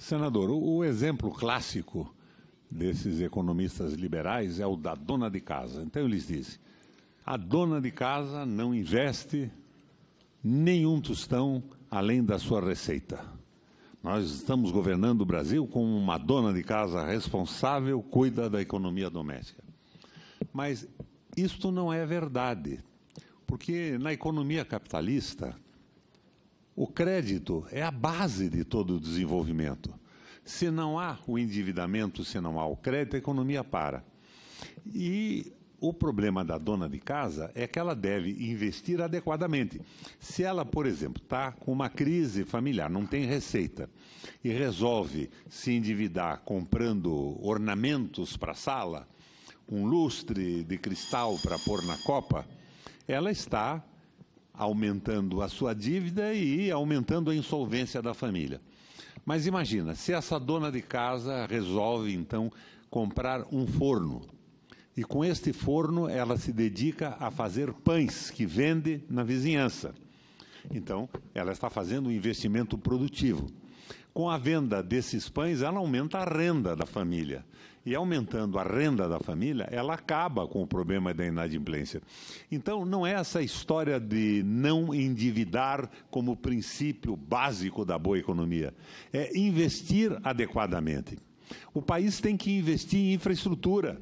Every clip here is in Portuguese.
Senador, o exemplo clássico desses economistas liberais é o da dona de casa. Então eles dizem: a dona de casa não investe nenhum tostão além da sua receita. Nós estamos governando o Brasil com uma dona de casa responsável, cuida da economia doméstica. Mas isto não é verdade, porque na economia capitalista, o crédito é a base de todo o desenvolvimento. Se não há o endividamento, se não há o crédito, a economia para. E o problema da dona de casa é que ela deve investir adequadamente. Se ela, por exemplo, está com uma crise familiar, não tem receita, e resolve se endividar comprando ornamentos para a sala, um lustre de cristal para pôr na copa, ela está aumentando a sua dívida e aumentando a insolvência da família. Mas imagina, se essa dona de casa resolve então comprar um forno. E com este forno ela se dedica a fazer pães que vende na vizinhança. Então, ela está fazendo um investimento produtivo. Com a venda desses pães, ela aumenta a renda da família. E aumentando a renda da família, ela acaba com o problema da inadimplência. Então, não é essa história de não endividar como princípio básico da boa economia. É investir adequadamente. O país tem que investir em infraestrutura,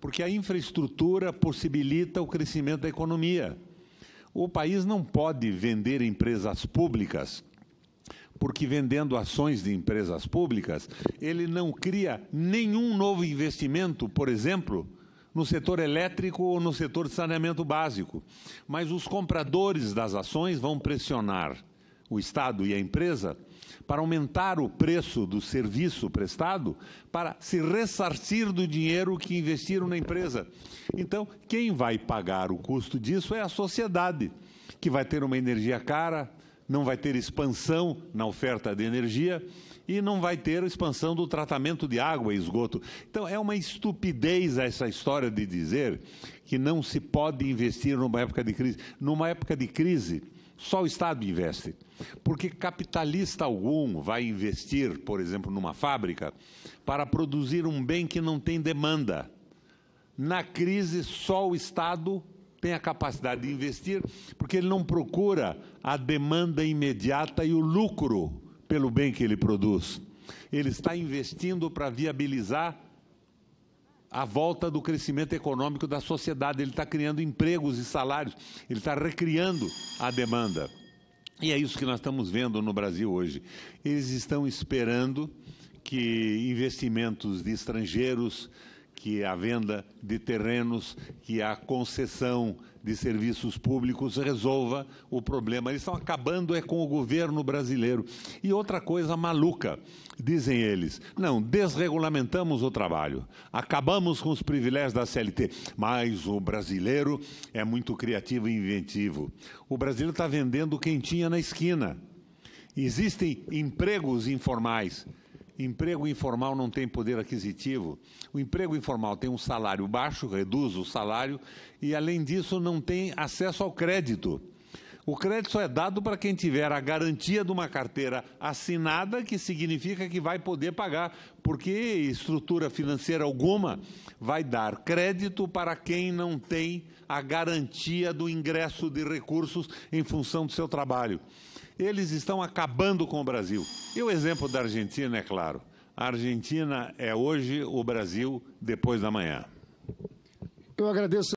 porque a infraestrutura possibilita o crescimento da economia. O país não pode vender empresas públicas porque vendendo ações de empresas públicas, ele não cria nenhum novo investimento, por exemplo, no setor elétrico ou no setor de saneamento básico. Mas os compradores das ações vão pressionar o Estado e a empresa para aumentar o preço do serviço prestado para se ressarcir do dinheiro que investiram na empresa. Então, quem vai pagar o custo disso é a sociedade, que vai ter uma energia cara, não vai ter expansão na oferta de energia e não vai ter expansão do tratamento de água e esgoto. Então é uma estupidez essa história de dizer que não se pode investir numa época de crise. Numa época de crise, só o Estado investe. Porque capitalista algum vai investir, por exemplo, numa fábrica para produzir um bem que não tem demanda. Na crise, só o Estado tem a capacidade de investir, porque ele não procura a demanda imediata e o lucro pelo bem que ele produz. Ele está investindo para viabilizar a volta do crescimento econômico da sociedade. Ele está criando empregos e salários, ele está recriando a demanda. E é isso que nós estamos vendo no Brasil hoje. Eles estão esperando que investimentos de estrangeiros que é a venda de terrenos, que é a concessão de serviços públicos resolva o problema. Eles estão acabando é com o governo brasileiro. E outra coisa maluca, dizem eles, não, desregulamentamos o trabalho, acabamos com os privilégios da CLT, mas o brasileiro é muito criativo e inventivo. O brasileiro está vendendo quem tinha na esquina. Existem empregos informais Emprego informal não tem poder aquisitivo. O emprego informal tem um salário baixo, reduz o salário, e além disso não tem acesso ao crédito. O crédito só é dado para quem tiver a garantia de uma carteira assinada, que significa que vai poder pagar, porque estrutura financeira alguma vai dar crédito para quem não tem a garantia do ingresso de recursos em função do seu trabalho. Eles estão acabando com o Brasil. E o exemplo da Argentina é claro. A Argentina é hoje o Brasil depois da manhã. Eu agradeço.